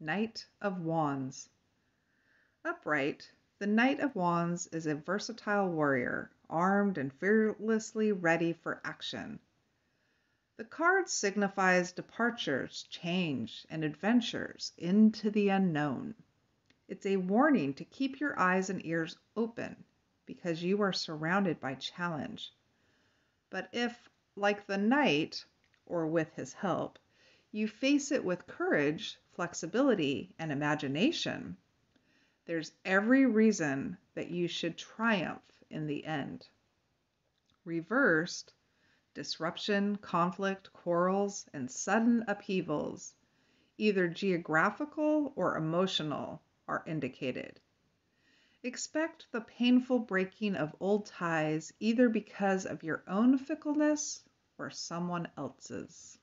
Knight of Wands. Upright, the Knight of Wands is a versatile warrior, armed and fearlessly ready for action. The card signifies departures, change, and adventures into the unknown. It's a warning to keep your eyes and ears open because you are surrounded by challenge. But if, like the knight, or with his help, you face it with courage, flexibility, and imagination. There's every reason that you should triumph in the end. Reversed, disruption, conflict, quarrels, and sudden upheavals, either geographical or emotional, are indicated. Expect the painful breaking of old ties either because of your own fickleness or someone else's.